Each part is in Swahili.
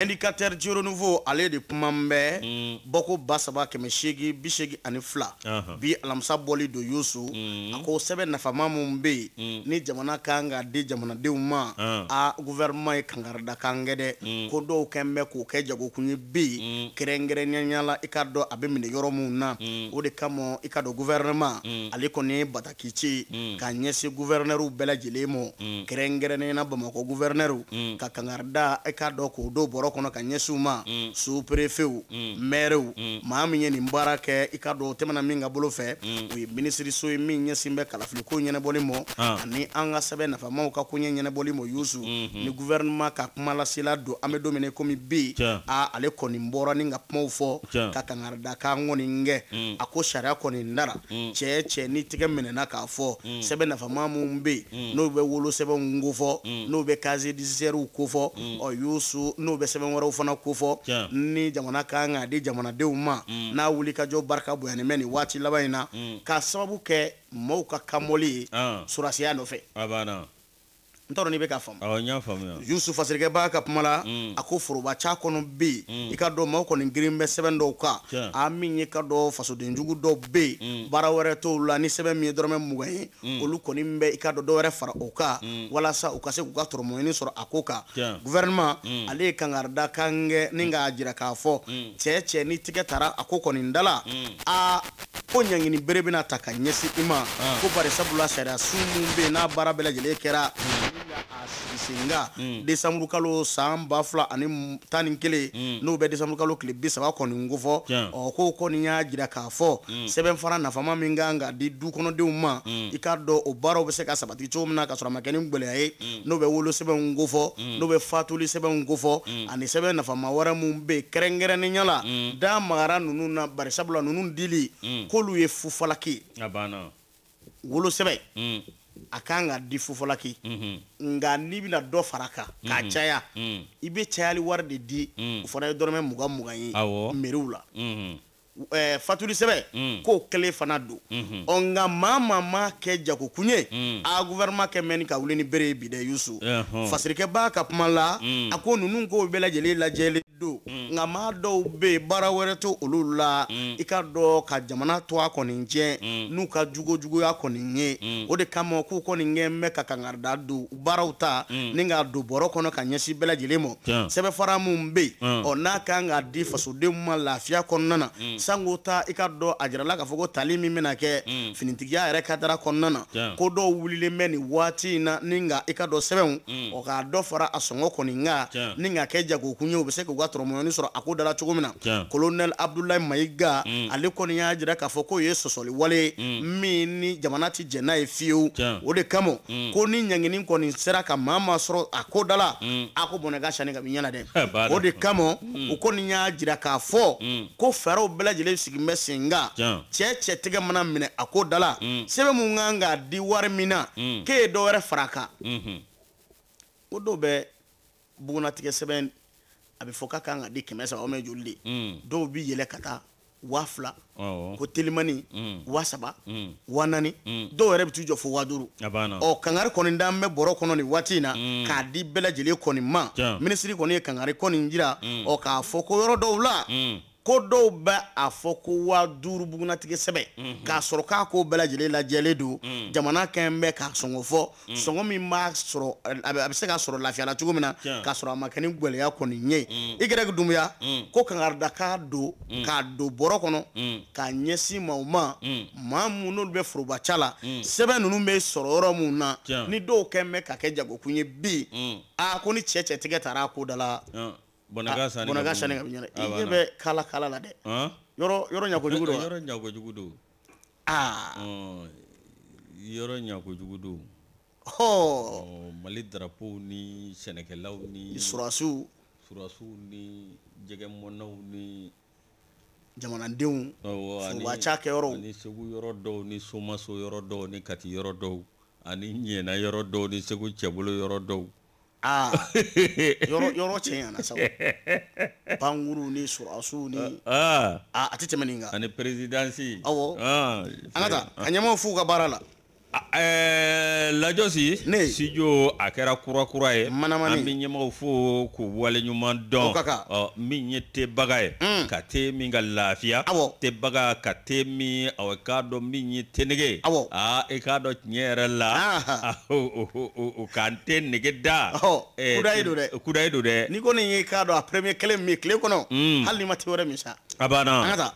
indikateur du renouveau ale de kuma n bɛɛ mm. bɔko ba saba kɛmɛ seegi uh-huh. bi seegi ani fila uh -huh. bi alamisa bɔli do yoso mm. a ko sɛbɛ nafama min be yen mm. ni jamana kan ka di jamanadenw ma uh. Uh-huh. a gouvernement ye kangarida kan gɛdɛ mm. ko dɔw kɛn bɛ k'o kɛ jagokunye be bi mm. kɛrɛnkɛrɛnnenya i ka dɔ a be minɛ yɔrɔ minnu na mm. o de kama i ka dɔ gouvernement mm. ale kɔni ye bataki ci mm. ka ɲɛsin gouvernɛrw bɛɛ lajɛlen mm. kɛrɛnkɛrɛnnenya bamakɔ gouvernɛrw mm. ka kangarida i ka dɔ k'o do bɔrɔ bɔrɔ kɔnɔ ka ɲɛsiw ma mm. superefew mm. mɛrɛw mm. maa min ye nin baara kɛ i ka dɔn o tɛmɛna min ka bolo fɛ o ye minisiriso ye min ɲɛsin bɛ kalafiliko ɲɛnɛbɔli mɔ ah. ani an ka sɛbɛn nafamaw ka koɲɛ ɲɛnɛbɔli mɔ yusu mm-hmm. ni guvɛrɛnɛma ka kumalasela don an be domine komi be a ale kɔni bɔra ni ka kumaw fɔ ka kangarida ka kɔni kɛ a ko sariya kɔni nara cɛɛ cɛ ni tɛgɛ minɛna k'a fɔ sɛbɛn nafama minw be n'u bɛ wolosɛbɛnw kofɔ n'u bɛ kaze disɛrɛw kofɔ ɔ yusu n'o bɛ sɛbɛn wɛrɛw fana kofɔ yeah. ni jamana ka kan ka di jamanadenw ma mm. n'a wuli ka jɔ barika bonyani bɛ nin waati laban in na mm. k'a sababu kɛ maw ka kamɔli ye uh. surasiya nɔfɛ n t'a dɔn n'i bɛ k'a faamu. awɔ n y'a faamuya. yusuf fasirikɛ b'a ka kuma la. Mm. a ko foroba ca kɔnɔ bɛ yen. Mm. i ka dɔn maaw kɔni girin bɛ sɛbɛn dɔw kan. a min ye ka dɔn fasodenjugu dɔw bɛ yen. Mm. baara wɛrɛ t'olu la ni sɛbɛn min ye dɔrɔmɛ mugan ye. olu kɔni bɛ i ka dɔn dɔwɛrɛ fara o kan. walasa u ka se k'u ka tɔrɔmɔɲini sɔrɔ a ko kan. gouvernement ale ye kangarida kan kɛ ni k'a jira k'a fɔ cɛ cɛ ni tigɛ taara a ko kɔni da aa ko ɲangini bere bena ta ka ɲɛsi i ma ah. ko sabula sariya su mun be n'a baara bɛɛ lajɛlen kɛra hmm senga mm. desanburu kalo san ba ani tani kelen mm. n'o bɛ desanburu kalo tile bi saba kɔni kofɔ ɔ oh, ko kɔni y'a jira k'a fɔ mm. sɛbɛn fara nafama min kan ka di du kɔnɔdenw ma i k'a dɔn o baaraw bɛ se ka sabati cogo min na ka sɔrɔ a ma kɛ ni gbɛlɛya ye n'o bɛ wolo sɛbɛnw kofɔ n'o bɛ fatuli sɛbɛnw kofɔ ani sɛbɛn nafama wɛrɛ minnu bɛ yen kɛrɛnkɛrɛnnenya la da magara ninnu na barisabula ninnu dili k'olu ye fufalaki wolosɛbɛn a kan ka di fofɔlaki mhm. nka n'i bɛna dɔ fara kan k'a mhm. caya mhm. i be cayali wari de di o fana ye dɔrɔmɛ muga mugan ye meriw la eh, fatuli sɛbɛ mm. k'o kelen fana don mm -hmm. ɔ nka maa maa ma kɛ jagokun ye mm. a gouvernement kɛ mɛnni ka wuli ni bere ye bi dɛ yusu uh -huh. fasirikɛ b'a ka kuma la mm. a ko ninnu k'o bɛɛ lajɛlen lajɛlen don mm. nka maa dɔw be yen baara wɛrɛ to olu la mm. i ka dɔn ka jamana to a kɔni jɛ mm. n'u ka jugo jugujuguya kɔni ye mm. o de kama k'u kɔni kɛ mɛ ka kangarida do baaraw ta mm. ni k'a don bɔrɔ kɔnɔ ka ɲɛsin bɛɛ lajɛlen ma sɛbɛnfara minnu bɛ yen hmm. ɔ n'a kan ka di fasodenw ma lafiya kɔnɔna na. Mm sango ta i ka dɔn a jirala k'a fɔ ko tali min bɛna kɛ mm. finitigiya yɛrɛ kadara kɔnɔna na yeah. ko dɔw wulilen bɛ nin waati na ni nka i ka dɔn sɛbɛnw mm. o k'a dɔ fara a sɔngɔ kɔni nka yeah. ni nka kɛ jagokun ye u bɛ se k'u ka tɔrɔmɔɲɔni sɔrɔ a ko dala cogo min na yeah. colonel abdulayi mayiga mm. ale kɔni y'a jira k'a fɔ k'o ye sɔsɔli wale mm. min ni jamana ti jɛn n'a ye fiyewu o de kama mm. ko ni ɲangini kɔni sera ka maa ma sɔrɔ a ko da la mm. a ko bɔnɛ ka sani ka bi ɲɛna dɛ o de kama u kɔni y'a jira k'a fɔ ko fɛɛrɛw bɛɛ lajɛlen sigi bɛ sen kan cɛ cɛ tɛgɛ mana minɛ a ko da la mm. sɛbɛn kan ka di wari min na mm. k'e ye dɔ wɛrɛ fara a kan ko dɔw bɛ bugunnatigɛ sɛbɛn a bɛ fɔ k'a kan ka di kɛmɛ saba mɛ joli de mm. dɔw bi yɛlɛ ka taa waa fila ko telimani wa saba waa naani dɔw yɛrɛ bɛ t'u jɔ fo waa duuru ɔ kangari kɔni d'an bɛ bɔrɔ kɔnɔ nin waati in na k'a di bɛɛ lajɛlen kɔni ma minisiri kɔni ye kangari kɔni jira ɔ k'a fɔ ko yɔrɔ dɔw la ko dɔw bɛ a fɔ ko wa duuru bugunnatigɛ sɛbɛ k'a sɔrɔ k'a ko bɛɛ lajɛlen lajɛlen don mm. jamana kɛn bɛ k'a sɔngɔ fɔ mm. sɔngɔ min b'a sɔrɔ a bɛ se k'a sɔrɔ lafiya la cogo min na k'a sɔrɔ a ma kɛ ni gwɛlɛya kɔni ye mm. i gɛrɛ dunbuya ko kankarida k'a don k'a don bɔrɔ kɔnɔ k'a ɲɛsin ma o ma maa mun n'olu bɛ foroba ca la sɛbɛn ninnu bɛ sɔrɔ yɔrɔ mun na ni dɔw kɛn bɛ ka kɛ jagokun ye bi a ko ni cɛ cɛ tigɛ taara a ko da la. Bonagasani, sani Bonaga sani ka binyana i bɛ kala kala la dɛ yɔrɔ yɔrɔ ɲakojugu don yɔrɔ ɲakojugu don aa yɔrɔ ɲakojugu don hɔ Mali drapeau ni sɛnɛkɛlaw ni surasiw surasiw ni jɛgɛmɔnaw ni jamanadenw forobacaa oh, kɛyɔrɔw ani Segu yɔrɔ dɔw ni Somaso yɔrɔ dɔw ni Kati yɔrɔ dɔw ani Ɲena yɔrɔ dɔw ni Segu Cɛbolo yɔrɔ dɔw yɔrɔ ah. yoro ɲana sabu pankuru ni surasiw ni a tɛ tɛmɛ nin kan ani perezidansi awɔ ah, an ka taa ah. a ɲɛmaw f'u ka baara la Eh, lajɔsi sijo mm. a kɛra kurakura ye an bɛ ɲɛmɔgɔw fo k'u waleɲuman dɔn min ye tebaga ye ka te min ka lafiya tebaga ka te min awɔ i k'a dɔn min ye te a aa i k'a dɔn tiɲɛ yɛrɛ la k'an te nege da kudayi don dɛ n'i ko nin ye i k'a dɔn a premier kelen min bɛ tile kɔnɔ mm. hali n'i ma te wɛrɛ min sa a banna an ka taa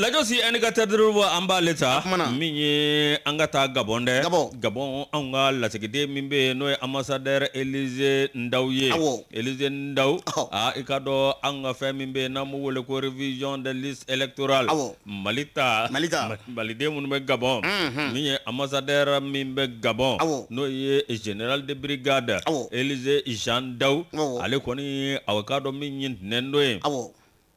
lajɔsi ani ka tɛridiri wa an b'ale ta min ye an ka taa gabɔn dɛ gabɔn anw ka lasigiden min bɛ yen n'o ye ambassadɛri elize ndaw ye elize ndaw a i ka dɔn an ka fɛn min bɛ yen n'an b'o wele ko revision de liste électorale mali ta maliden mm-hmm. minnu bɛ gabɔn min ye ambassadɛri min bɛ gabɔn n'o ye general de brigade elize jean ndaw ale kɔni a ka dɔn min ye ntɛnɛn dɔ ye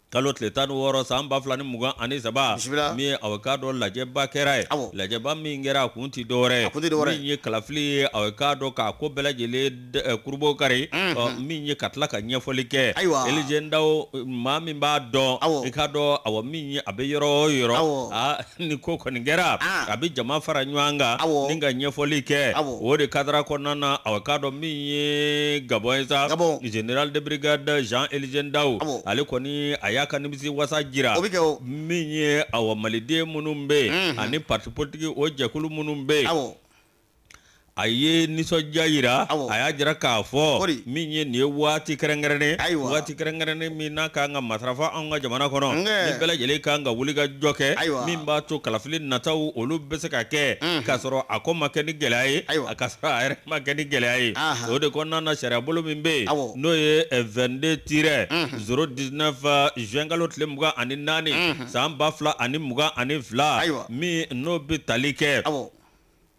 kalo tile tan wɔɔrɔ san ba fila ni mugan ani saba min ye awɔka dɔ lajɛba kɛra ye lajɛba min kɛra a kun ti dɔwɛrɛ min ye kalafili ye dɔ k'a ko bɛɛ lajɛlen kurubo kari min ye ka tila ka ɲɛfɔli kɛ elize ma min b'a dɔn i k'a dɔn awɔ min ye a be yɔrɔ o yɔrɔ aa nin ko kɔni kɛra a bɛ jama fara ɲɔgɔn kan ni ka ɲɛfɔli kɛ o de kadara kɔnɔna na awɔka dɔ min ye gabɔn ye sa general de brigade jean elize ale kɔni y'akanimisi wasa jira min ye awa maliden minnu bɛ yen ani patipolitigi o jɛkulu minnu bɛ a ye nisɔndiya yira a y'a jira k'a fɔ min ye nin ye waati kɛrɛnkɛrɛnnen waati kɛrɛnkɛrɛnnen n'a kan ka matarafa anw ka jamana kɔnɔ ni bɛɛ lajɛlen kan ka wuli jɔ kɛ min b'a to kalafili nataw olu bɛ se ka kɛ k'a sɔrɔ a ko ma kɛ ni gɛlɛya ye a yɛrɛ ma kɛ ni gɛlɛya ye o de kɔnɔna na sariya bolo min bɛ yen n'o ye 22 tirɛ 019 mhm. uh, juin kalo tile mugan ani naani mhm. san ba fila ani mugan ani fila min n'o bɛ tali kɛ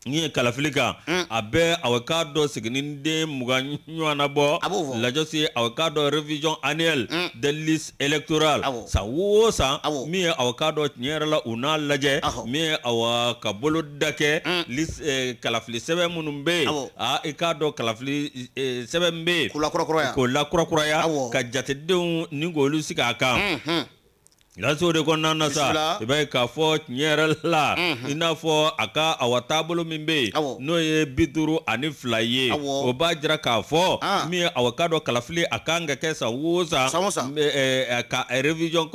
ni ye kalafili kan a bɛ ka mm. dɔ seginin den muga ɲɔana bɔ lajɔsi ka dɔ revision annuelle mm. de liste électorale san woo san min ye awɛka dɔ tiɲɛ yɛrɛ la u n'a lajɛ min ye awɔ ka bolo da kɛ mm. eh, kalafili sɛbɛ minnu be yen aa i k'a dɔ kalafili eh, sɛbɛ min bɛ yen k'o lakurakuraya ka jatedenw ni k'olu sigi a kan. Mm-hmm laso de kɔnɔna na sa i b'a ye k'a fɔ tiɲɛ yɛrɛ la mhm. i n'a fɔ a ka awa taabolo min bɛ yen n'o ye bi duuru ani fila ye o b'a jira k'a fɔ ah. min ye awaka dɔ kalafili a kan eh, eh, ka kɛ san o san ka revision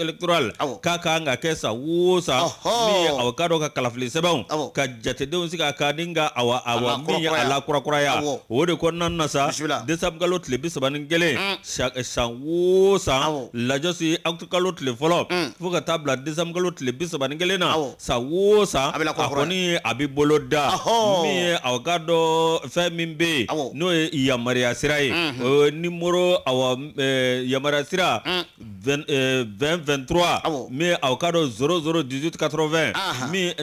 electoral k'a kan ka kɛ san o san min ye awaka dɔ ka kalafili sɛbɛnw ka jatedenw sigi a kan ni ka awa awa min ye a lakurakuraya o de kɔnɔna na sa desanbu kalo tile bi mm. saba ni kelen san o san lajɔsi akutu kalo le volop fo table taa bila le biso bi na sa ou sa a kɔni a bɛ bolo da numéro à n'o ye maria sira ye o ye nimoro awa yamaruya sira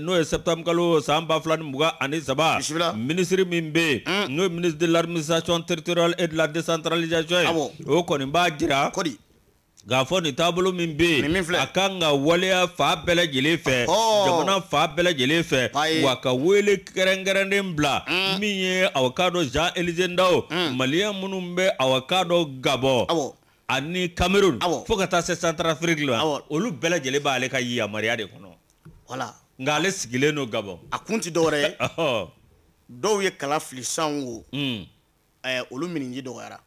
n'o septembre kalo samba flan fila anisaba ministre mimbe mm. n'o ministre de l'administration territoriale et de la décentralisation au o kɔni b'a jira. k'a fɔ nin taabolo min bɛ yen a kan ka waleya fa bɛɛ lajɛlen fɛ jamana fa bɛɛ lajɛlen fɛ wa ka wele kɛrɛnkɛrɛnnen bila mm. min ye awokado jean elize ndawo mm. maliyɛn minnu bɛ awokado gabɔ ani kamerun fo ka taa se santara la olu bɛɛ lajɛlen b'ale ka yamaruya de kɔnɔ nka ale sigilen don gabɔ a kun ti dɔwɛrɛ ye dɔw ye kala fili sanw olu miniji dɔgɔyara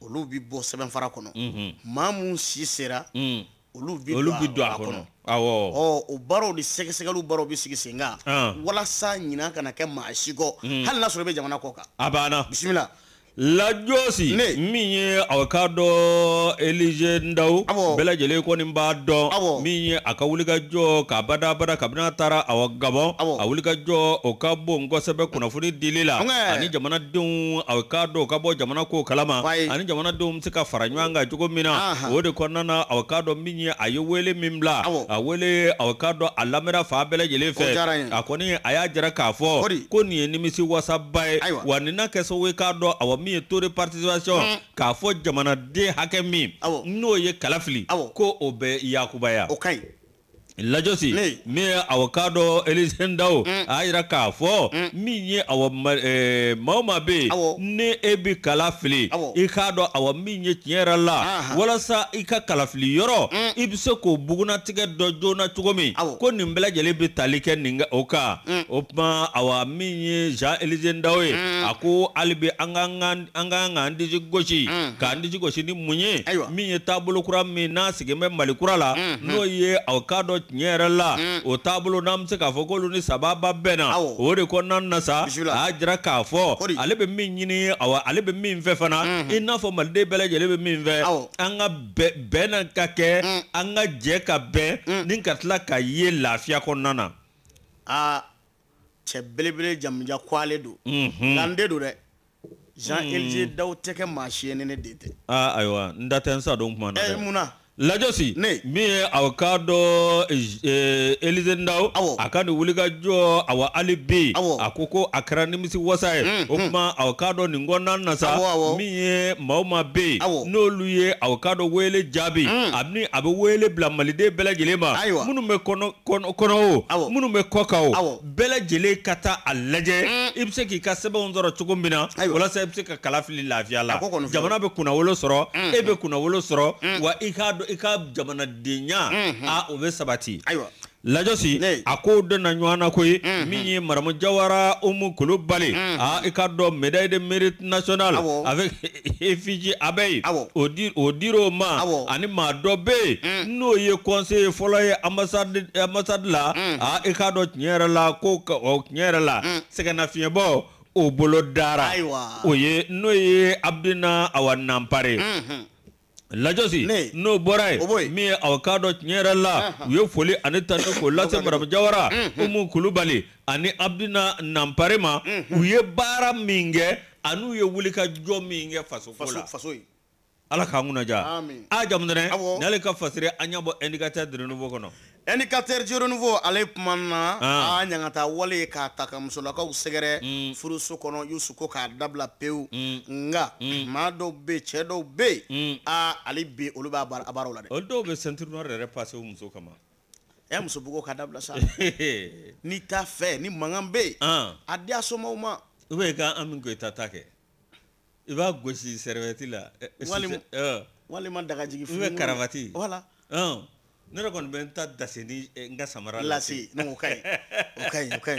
olu bɛ bɔ sɛbɛnfara kɔnɔ maa mun si sera mm. olu bɛ don a kɔnɔ ɔ o baaraw de sɛgɛsɛgɛliw baaraw bɛ sigi sen kan walasa ɲinan kana kɛ maa si kɔ mm. hali n'a sɔrɔ i bɛ jamana kɔ kan a banna bisimila lajɔsi min ye a ka dɔ elize ndawu bɛɛ kɔni b'a dɔn min ye a ka wulika jɔ k'a badabada kabini a taara a gabɔn a wulika jɔ o ka bon kosɛbɛ kunnafoni dili la ani jamanadenw a ka dɔ o ka bɔ jamana ko kalama ani jamanadenw bɛ se ka fara ɲɔgɔn kan cogo min na o de kɔnɔna na a ka dɔ min ye a ye wele min bila a wele a ka dɔ a lamɛnna faa bɛɛ fɛ a kɔni a y'a jira k'a fɔ ko nin ye nimisi wasaba ye wa nin na kɛ sababu ye k'a dɔn min ye taux de participation mm. k'a fɔ jamanaden hakɛ min n'o ye kalafili ko o bɛ yakubaya o lajosi min ye ka dɔ elisen dawo mm. a y'a jira k'a fɔ mm. min ye awɔ maa eh, ma be bɛ yen ni e bɛ kala fili i k'a dɔ awɔ min ye tiɲɛ yɛrɛ la walasa i ka kalafili yɔrɔ mm. i be se k'o bugunatigɛ dɔ joona cogo min ko nin bɛɛ be tali kɛ nin o ka o tuma awa min ye jean elisen dawo ye a ko hali bi an ka an k'an disi gosi k'an disi gosi ni mun ye min ye taabolo kura min n'a sigilen bɛ malikura la mm-hmm. n'o ye avocat dɔ tiɲɛ yɛrɛ la hmm. o taabolo n'an bɛ se k'a fɔ k'olu ni sababa ba bɛnna o de kɔnɔna na sa a y'a jira k'a fɔ ale bɛ min ɲini awɔ ale bɛ min fɛ fana i n'a fɔ maliden bɛɛ lajɛlen bɛ min fɛ an ka bɛn na ka kɛ an ka jɛ ka bɛn ni ka tila ka ye lafiya kɔnɔna na. aa cɛ belebele jamujan kwalen don mhm. nka n den don dɛ. jean hmm. elize daw tɛ kɛ maa si ye tɛ. Ah, ayiwa n datɛ tɛ n sa don kuma na dɛ lajosi min ye aw k'a eh, dɔ eh, elize ndaw a ka nin wulikajɔ awa hali bi a ko ko a kɛra nimisi wasa ye o kuma aw k'a dɔ nin kɔnɔna na sa min ye mao ma be yen n'olu ye aw k'a dɔ wele jaabi a a be wele bila maliden bɛɛ ma minnu bɛ kɔnɔ o minnu bɛ kɔ o bɛɛ ka ta a lajɛ mm. i be se k'i ka sɛbɛnw sɔrɔ cogo min na walasa i be se ka kalafili lafiya la jamana be kunnawolo sɔrɔ mm. e be kunnawolo sɔrɔ mm. wa i k'a dɔn dɔn i ka jamanadenya mhm. a ah, o bɛ sabati lajɔsi a ko donna ɲɔgɔn na koyi mhm. min ye maramu jawara umu kulubali mhm. a ah, ika ka dɔn de mérite national avec efiji abeyi o di o dir'o ma ani ma dɔ bɛ yen n'o ye conseiller fɔlɔ ye ambassade ambassade la a ah, i ka dɔn tiɲɛ la ko tiɲɛ yɛrɛ la sɛgɛnnafiɲɛbɔ o bolo dara o ye n'o ye abdina awa nampare lajosi n'o bɔra oh, mi min ye avocat dɔ tiɲɛ yɛrɛ la u ye foli ani tanu k'o lase madame jawara mm-hmm. umu kulubali ani abudina nampare ma mm-hmm. u ye baara min kɛ ani u ye wulikajɔ min kɛ fasoko la ala k'an kunnaja a jamu dɛrɛ n'ale ka fasire an y'a bɔ indicateur de renouveau kɔnɔ indicateurs du renouveau ale kuma na ah. a ɲagata wale ye k'a ta ka musolakaw sɛgɛrɛ mm. furuso kɔnɔ yusu ko k'a dabila pewu mm. nga mm. maa dɔw be cɛɛ dɔw be yen a ale be olu b'a baaraw la dɛ olu dɔw be centre noir yɛrɛ passe o muso kama ɛ eh, musobugo ka dabla sa n'i t'a fɛ ni mangan be yen ah. a di somaw ma u be ka eh, eh. an min ko i ta ta kɛ i b'a gosi sɛrɛvɛti la walima dagajigi fi karavati wala ah ne kɔni bɛ n ta dase ni eh, n ka samara la si ko o ka o ka o ka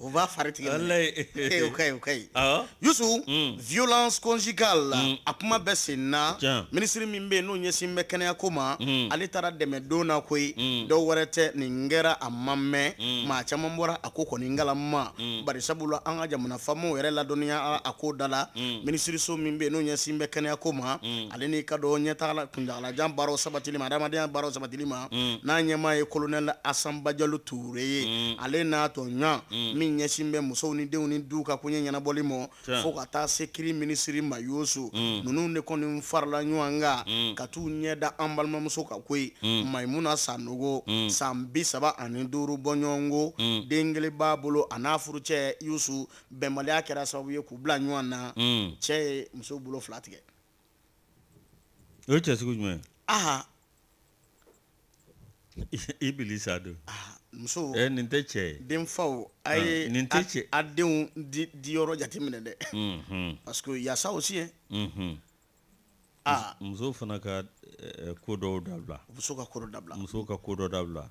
o b'a fari tigɛ o o yusu mm. violence conjugale mm. a kuma bɛ sen na minisiri min bɛ yen n'o ɲɛsin bɛ kɛnɛya ko ma ale taara dɛmɛ don na koyi dɔw wɛrɛ tɛ nin kɛra a ma mɛn mm. maa caman bɔra a ko kɔni kalama ma bari sabula an ka jamana faamaw yɛrɛ ladɔnniya a ko da la minisiriso min bɛ yen n'o ɲɛsin bɛ kɛnɛya ko ma ale n'i ka dɔn ɲɛtaga kuntagalajan baaraw sabatili ma adamadenya baaraw sabatili ma. Mm. n'a ɲɛmaa ye kolonɛl asanba ture ye mm. ale n'a tɔɲɔgɔn mm. min ɲɛsin bɛ musow ni denw ni duw ka koɲɛ ɲɛnabɔli mɔ fo ka taa sekiri minisiri ma yoso nunu de kɔni farala ɲɔgɔn kan ka tuu ɲɛ an balimamuso ka ko maimuna sanogo san bisaba ani duuru bɔɲɔgɔnko den kelen b'a bolo a n'a furucɛ yusu bɛnbaliya kɛra sababu ye k'u bila ɲɔgɔn na cɛ ye muso bolo fila tigɛ o ye cɛ jumɛn aha i bilisa don ah, muso ɛ eh, nin tɛ cɛ ye denfaw ah, a ye nin tɛ cɛ a denw di diyɔrɔ jateminɛ dɛ mm-hmm. parce que yaasa aussi ye mm-hmm. aa ah. muso fana ka eh, eh, ko dɔw dabila muso ka ko dɔ dabila muso ka ko dɔ dabila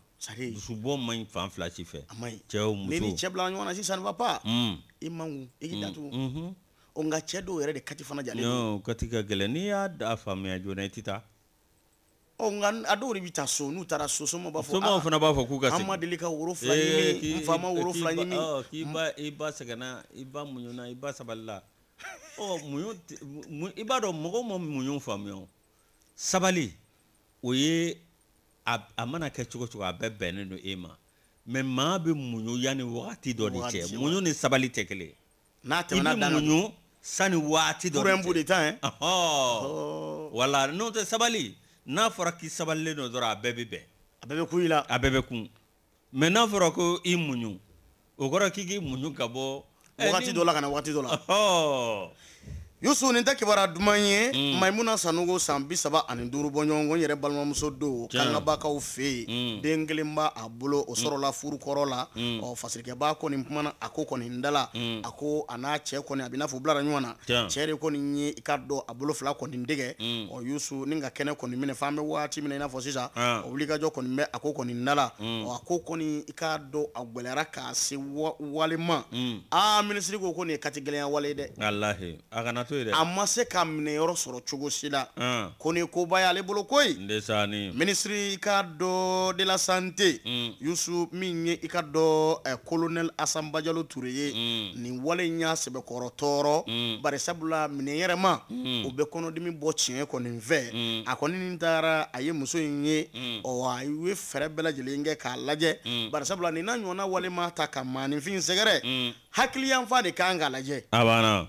dusubɔ man ɲi fan fila si fɛ a man ɲi cɛ o muso ni cɛ bila ɲɔgɔn na sisan va pas mm. i man kun i k'i datugu mm, mm-hmm. ɔ nka cɛ dɔw yɛrɛ de kati fana jalen don kati ka gɛlɛn n'i y'a faamuya joona i tɛ taa nka a dɔw de bɛ taa so n'u taara so fana b'a fɔ k'u ka segin woro fila ɲimi n woro fila ɲimi k'i ba i ba sɛgɛnna i ba muɲuna i ba sabalila ɔ muɲu i b'a dɔn ma muɲu faamuya sabali o ye a mana kɛ cogo cogo a bɛɛ bɛnnen don e ma mɛ maa bɛ muɲu yanni wagati dɔ de cɛ muɲu ni sabali tɛ n'a tɛmɛna na i bɛ muɲu sanni waati dɔ de wala n'o tɛ sabali n'a fɔra k'i sabalilen don dɔrɔn a bɛɛ bɛ bɛn a bɛɛ bɛ kun i la a bɛɛ bɛ kun mɛ n'a fɔra ko i muɲu o kɔrɔ k'i k'i muɲu ka bɔ wagati dɔ la ka na wagati dɔ la ɔhɔɔ yusu nin tɛ kibaruya duman ye mm. maimuna sanugo san bi saba ani duuru bɔɲɔgɔnko n yɛrɛ balimamuso don kangabakaw fɛ yen mm. den kelen b'a a bolo o sɔrɔla furu kɔrɔ la mm. ɔ fasirikɛba kɔni kumana a ko kɔni n dala mm. a ko a n'a cɛ kɔni a b'i n'a fɔ u bilara ɲɔgɔn na cɛ de kɔni ye i ka dɔn a bolo fila kɔni dɛgɛ mm. ɔ yusu ni ka kɛnɛ kɔni minɛ f'an bɛ waati min na i n'a fɔ sisan uh. o wulikajɔ kɔni bɛ a ko kɔni dala mm. ɔ a ko kɔni i ka dɔn a gwɛlɛyara k'a se wa walima mm. aa ah, minisiri ko ko nin ye kati gɛlɛnya wale ye dɛ. a ma se ka minɛyɔrɔ sɔrɔ cogo si la ko ni koba y'ale bolo koyi minisiri i ka dɔ de la sante mm. yusu min ye i ka dɔ kolonɛl asan bajalo ture ye mm. nin wale in y'a sɛbɛkɔrɔ tɔɔrɔ mm. barisabula minɛ yɛrɛma o bɛ kɔnɔdimi bɔ tiɲɛ kɔni fɛ a kɔni nin taara a ye muso in ye ɔ a ye fɛɛrɛ bɛɛ lajɛlen kɛ k'a lajɛ barisabula nin na ɲɔgɔnna wale ma ta ka maninfin sɛgɛrɛ hakili yanfa de kan k'a lajɛ. a banna.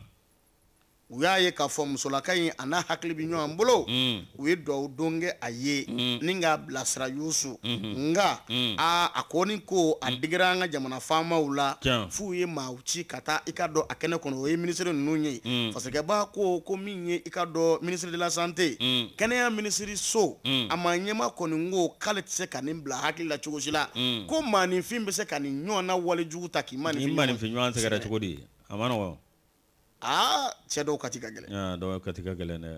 u y'a ye k'a fɔ musolaka ɲi a n'a hakili bi ɲɔgɔn bolo mm. u ye dɔw don kɛ a ye mm. ni k'a bilasira yusu mm-hmm. nka mm. a a ko ko a digira an ka jamana faamaw la f'u ye maaw ci ka taa i ka dɔn a kɛnɛ kɔnɔ o ye minisiri ninnu ye fasikɛba ko ko min ye i ka dɔn minisiri de la sante kɛnɛya minisiri so a ma ɲɛma kɔni ko k'ale tɛ se ka nin bila hakili la cogo si la ko maaninfin bɛ se ka nin ɲɔgɔn na walejugu ta k'i ma ɲɔgɔn sɛgɛrɛ cogo di a ma nɔgɔn aa cɛ dɔw kati ka gɛlɛn dɔw kati ka gɛlɛn dɛ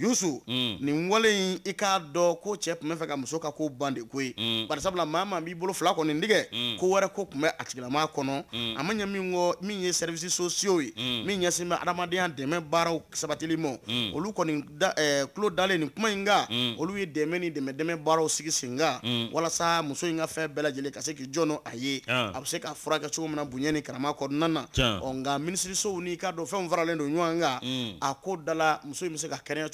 yusu mm. ni wale in i k'a dɔn ko cɛɛ kun bɛ fɛ ka muso ka koo ban de mm. barisabula maa ma b'i bolo fila kɔni digɛ mm. ko wɛrɛ ko kun bɛ a tigilama kɔnɔ mm. a ma ɲɛ min kɔ min ye sɛrivisi sosiyo ye mm. min ɲɛsin bɛ adamadenya dɛmɛ baaraw sabatili ma mm. olu kɔni da, eh, kulo dalen nin kuma yi ka mm. olu ye dɛmɛ ni dɛmɛ dɛmɛ baaraw sigi sen ka mm. walasa muso yi ka fɛn bɛɛ ka se k'i jɔnɔ a ye yeah. a be se ka furakɛ cogo mina boɲɛ ni karama kɔnɔna na ɔ nka minisirisow n'i ka dɔn fɛnw faralen don ɲɔgɔn ka mm. a ko dala muso yi be se ka kɛnɛya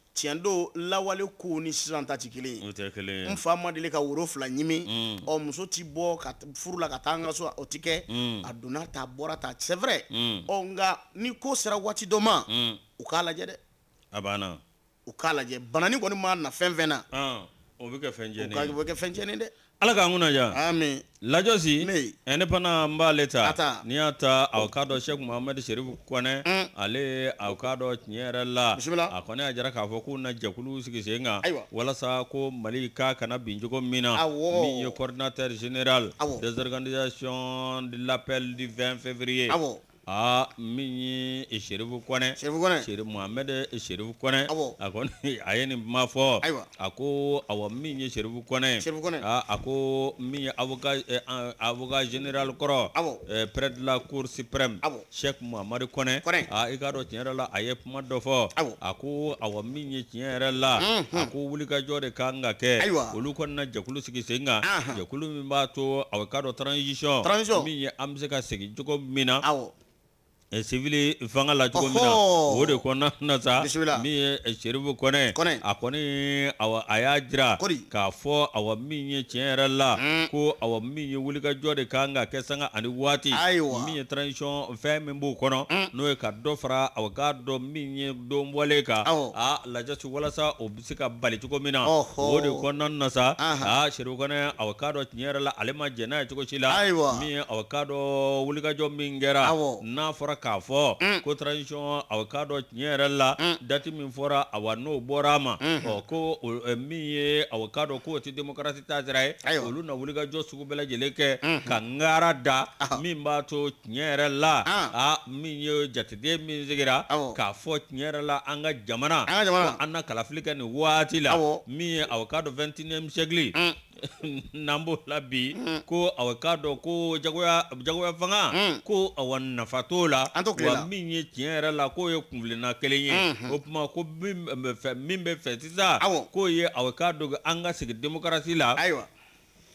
tiɲɛ don lawale kow ni sisan ta ti kelen ye n fa ma deli ka woro fila ɲimi mm. ɔ muso ti bɔ ka furu la ka taa an ka so o ti kɛ mm. a donna ta bɔra ta c'est vrai mm. ɔ nka ni ko sera waati dɔ ma u k'a lajɛ dɛ a banna u k'a lajɛ banani kɔni mana na fɛn fɛn na o bɛ kɛ fɛn jɛlen ye o bɛ kɛ fɛn jɛlen dɛ ala k'an kunna ja ami lajɔsi ne fana n b'ale ta n'i y'a ta aw k'a dɔn sɛku muhamadu serifu kɔnɛ ale aw k'a dɔn tiɲɛ yɛrɛ la a kɔni y'a jira k'a fɔ k'u na jɛkulu sigi sen kan walasa ko mali k'a kana bin cogo min na min ye coordinateur général des organisations de l'appel du 20 février aa ah, min ye eh, serifu kɔnɛ serifu kɔnɛ seri muhammed eh, serifu kɔnɛ awɔ a kɔni a ye nin kuma fɔ ayiwa a ko awɔ min ye serifu kɔnɛ serifu kɔnɛ aa ah, a ko min ye avocat ɛ eh, ah, avocat général kɔrɔ awɔ ɛ près de la cour suprême awɔ sheikh muhammed kɔnɛ kɔnɛ aa i k'a dɔn tiɲɛ yɛrɛ la a ye kuma dɔ fɔ awɔ a ko awɔ min ye tiɲɛ yɛrɛ la mhm. a ko wulikajɔ de kan ka kɛ ayiwa olu kɔni na jɛkulu sigi sen kan jɛkulu min b'a to awɔ i k'a dɔn transition transition min ye an bɛ se ka segin cogo min na awɔ sivili eh, fanga la cogo min na o de kɔnɔna na sa min ye serifu kɔnɛ a kɔni awa a y'a jira k'a fɔ awa min ye tiɲɛ yɛrɛ la ko awa min ye wulikajɔ de kan ka kɛ sanga ani waati min ye transition fɛn min b'o kɔnɔ n'o ye ka dɔ fara awa k'a dɔ min ye don bɔlen kan a lajɛ walasa o bi se ka bali cogo min na o de kɔnɔna na sa a serifu kɔnɛ awa k'a dɔ tiɲɛ yɛrɛ la ale ma jɛn n'a ye cogo si la min ye awa k'a dɔ wulikajɔ min kɛra n'a fɔra k'a fɔ mm. ko transition a k'a dɔ tiɲɛ yɛrɛ la mm. dati min fɔra a wa n'o bɔra a ma mm-hmm. ɔ ko min ye a k'a dɔ k'o tɛ demokarasi ta sira ye olu na wuli jɔ sugu bɛɛ lajɛlen kɛ mm-hmm. ka ŋara da min b'a to tiɲɛ yɛrɛ la ah. a min ye jateden min sigira k'a fɔ tiɲɛ yɛrɛ la an ka jamana an na kalafili kɛ nin waati la min ye awa k'a dɔ 21e siècle mm. n'an b'o la bi hmm. ko awɔ k'a dɔn ko jagoya jagoya fanga hmm. ko awɔ nafa t'o la wa min ye tiɲɛ yɛrɛ la k'o ye kunfilenna kelen ye hmm, o tuma ko min bɛ fɛ sisan k'o ye awɔ k'a dɔn an ka segin demokarasi la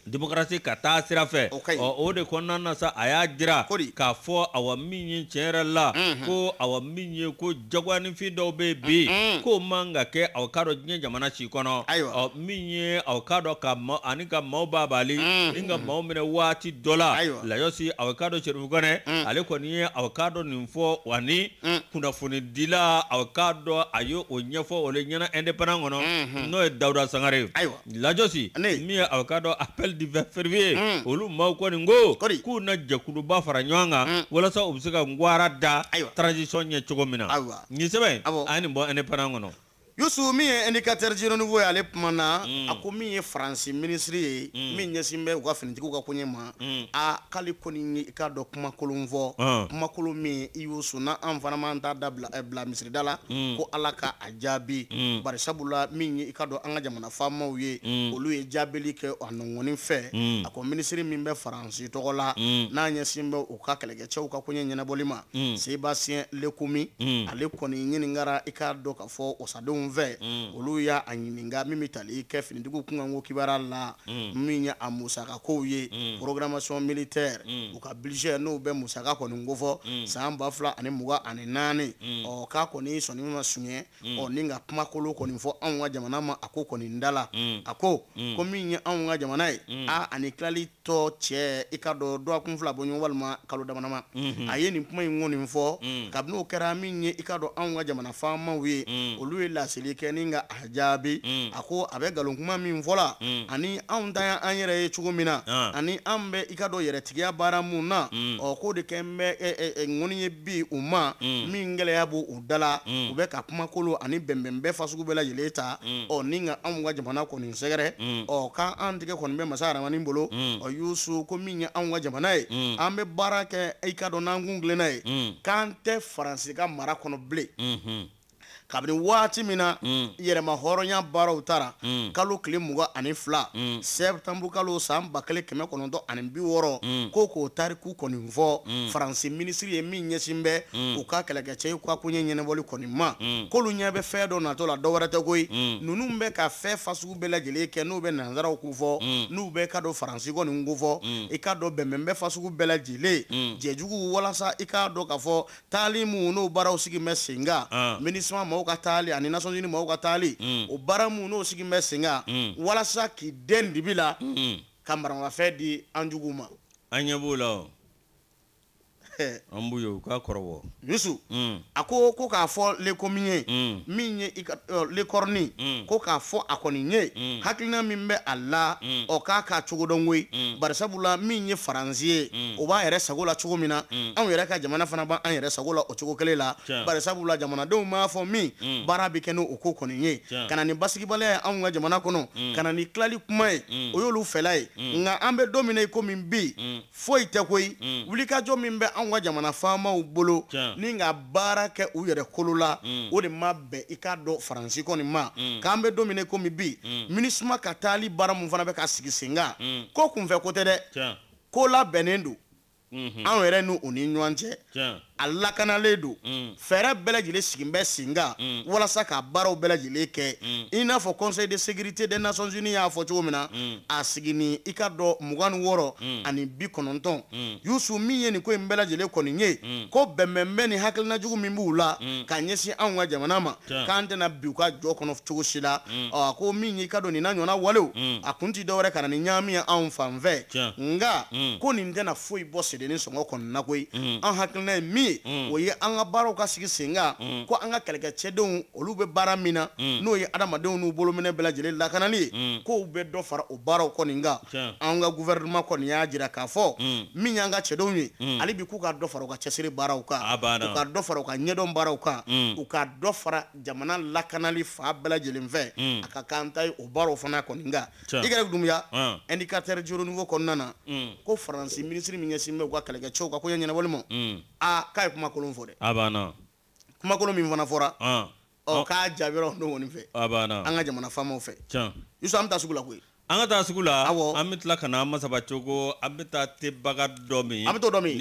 démocratie ka taa sira fɛ o de kɔnɔna na sa a y'a jira k'a fɔ awa min ye tiɲɛ yɛrɛ la ko awa min ye ko jagoyanifin dɔw bɛ yen bi k'o man ka kɛ aw k'a dɔ diɲɛ jamana si kɔnɔ ɔ min ye aw k'a dɔn ka ma ani ka maaw b'a bali ni ka maaw minɛ waati dɔ la laɲɔsi aw k'a dɔ sɛrifu kɔnɛ mm. ale kɔni ye aw k'a dɔ nin fɔ wa ni mm. kunnafonidila aw k'a dɔ a ye o ɲɛfɔ o de ɲɛna indépendant kɔnɔ mm-hmm. n'o ye dawuda sangare laɲɔsi min ye aw k'a dɔ appel 18 février mm. olu maaw kɔni ko k'u na jɛkuluba fara ɲɔgɔn kan mm. walasa u bɛ se ka ngwara da transition ɲɛ cogo min na nin sɛbɛn a ye nin bɔ indépendant kɔnɔ yusu min ye indicateur généraux ye ale kuma na mm. a ko min ye faransi minisiri ye mm. min ɲɛsin bɛ u ka finitigiw ka koɲɛ ma mm. a k'ale kɔni i k'a dɔn kumakolon fɔ uh. Ah. kumakolon min i y'o sɔn na an fana man t'a da bila eh, bila misirida la mm. ko ala ka a jaabi mm. bari sabula min mm. ye i ka dɔn an ka jamana faamaw ye mm. olu ye jaabili kɛ a nɔngɔni fɛ mm. a ko minisiri min bɛ faransi tɔgɔ la mm. n'a ɲɛsin bɛ u ka kɛlɛkɛcɛw ka koɲɛ ɲɛnabɔli ma mm. sebasiyɛn lekumi mm. ale kɔni ɲininkara i k'a dɔn k'a fɔ wasadenw kunfɛ mm. olu y'a ɲininka min bɛ tali kɛ finitigiw kunkan ko kibaruya mm. mm-hmm. mm. la min a musaka kow ye programmation militaire u ka budget n'u bɛ musaka kɔni kofɔ san ba fila ane mugan ani naani ɔ k'a kɔni sɔnni ma sunyɛ ɔ ni ka kumakolo kɔni fɔ anw ka jamana ma a ko kɔni ako la a ko ko min ye anw ka jamana ye a ani tilali tɔ cɛ i ka dɔn dɔgɔkun fila bɔɲɔgɔn walima kalo damanama a ye nin kuma in kɔni fɔ kabini o kɛra min ye i ka dɔn anw ka jamana faamaw ye olu ye laseli kɛ ni ka a jaabi mm. a ko a bɛ galonkuma min fɔla mm. ani anw ta ye an yɛrɛ ye cogo min na ah. ani an bɛ i ka dɔ yɛrɛtigiya baara mun na mm. ɔ k'o de kɛ n bɛ ŋɔni ye bi u ma min gɛlɛya b'u da la u bɛ ka kumakolo ani bɛnbɛn bɛɛ fasugu bɛɛ lajɛlen ta ɔ ni ka anw ka jamana kɔni sɛgɛrɛ ɔ k'an tigɛ kɔni bɛ masa aramani bolo ɔ yusu ko min ye anw ka jamana ye an bɛ baara kɛ i ka dɔn n'an kun tilenna ye k'an tɛ faransi ka mara kɔnɔ bilen kabini waati min na mm. yɛrɛma hɔrɔnya baaraw tara mm. kalo tile muga ani fila mm. sɛptanburu kalo saan bakele kɛmɛ kɔnɔntɔ ani bi wɔrɔ mm. ko k'o tariku kɔni fɔ mm. faransi minisiri ye min ɲɛsin bɛ mm. u ka kɛlɛkɛcɛ ka koɲɛ ɲɛnɛbɔli kɔni ma mm. k'olu ɲɛ bɛ fɛn dɔ natɔ la dɔwɛrɛ tɛ koyi mm. nunu bɛ ka fɛn fasugu bɛɛ lajɛlen kɛ n'u bɛ nansaraw ko fɔ mm. n'u bɛ ka dɔ faransi kɔni ko fɔ mm. i ka dɔ bɛnbɛnbɛ fasugu bɛɛ lajɛlen mm. jɛjugu walasa i k'a dɔ k'a fɔ taali mun n'o baaraw sigi bɛ sen kan uh. Ah. minisima mɔgɔw ka taali ani nations unis mɔgɔw ka taali o baara mun n'o sigi bɛ sen kan walasa k'i den dibi la ka maramafɛn di an juguw ma an ɲɛ b'o la o an b'u ye u ka kɔrɔbɔ. yusu hmm. a ko ko k'a fɔ lekomi ye hmm. min ye i ka euh, lekɔrɔni hmm. ko k'a fɔ a kɔni ye hakilina min bɛ a la ɔ k'a k'a cogo dɔn koyi barisabula min ye faransi ye o b'a yɛrɛ sago la cogo min na anw yɛrɛ ka jamana fana b'an yɛrɛ sago la o cogo kelen la barisabula jamanadenw b'a fɔ min baara bɛ kɛ n'o ko kɔni ye ka na nin basigibaliya ye anw ka jamana kɔnɔ ka na nin tilali kuma ye o y'olu fɛla ye nka an bɛ don min na i komi bi foyi tɛ koyi wulikajɔ min bɛ anw anw ka jamana faamaw bolo ni ka baara kɛ u yɛrɛ kolo la mm. o de ma bɛn i k'a dɔn faransi kɔni ma mm. k'an bɛ don min na komi bi mm. minisima ka taali baara mun fana bɛ ka sigi sen kan ko kunfɛ ko tɛ dɛ ko labɛnnen don anw yɛrɛ ni o ni ɲɔgɔn cɛ a lakanalen don mm. fɛɛrɛ bɛɛ lajɛlen sigilen bɛ sen kan mm. walasa ka baaraw bɛɛ lajɛlen kɛ mm. i n'a fɔ conseil de sécurité des nations unies y'a fɔ cogo min na a sigi ni i ka dɔn mugan ni wɔɔrɔ ani bi kɔnɔntɔn yusu min ye nin ko in bɛɛ lajɛlen kɔni ye ko bɛnbɛn ni nin hakilina jugu min b'u la ka ɲɛsin anw ka jamana ma k'an tɛna bi u ka jɔ kɔnɔ cogo si la a ko min y'i ka dɔn nin na ɲɔgɔnna walew a kun ti dɔwɛrɛ ka na ni ɲaami ye anw fan fɛ nka ko nin tɛna foyi bɔ sedenni sɔngɔ kɔnɔna koyi an hakilina ye min ye mm. mm. o ye an ka baaraw ka sigi sen kan mm. ko an ka kɛlɛkɛcɛdenw olu bɛ baara min na n'o ye adamadenw n'u bolominɛ bɛɛ lajɛlen lakanali ye k'o bɛ dɔ fara o baaraw kɔni kan an ka gouvernement kɔni y'a jira k'a fɔ min y'an ka cɛdenw ye hali bi k'u ka dɔ fara u ka cɛsiri baaraw kan u ka dɔ fara u ka ɲɛdɔn baaraw kan u ka dɔ fara jamana lakanali fa bɛɛ lajɛlen fɛ a ka kan ta ye o baaraw fana kɔni kan i yɛrɛ dunbuya indicateur zero niveau kɔnɔna na ko faransi ministre min ɲɛsin bɛ u ka kɛlɛkɛcɛw kan ko ɲɛɲɛnabɔli ma a k'a ye kumakolon fɔ dɛ a banna kumakolon min fana fɔra ɔ k'a jaabira o don kɔni fɛ a banna an ka jamana faamaw fɛ tiɲɛ yusufu an bɛ taa sugu la koyi Anga ta taa amit la nama bɛ tila ka na domi masaba cogo an bɛ taa tebaga dɔ min an bɛ t'o dɔ min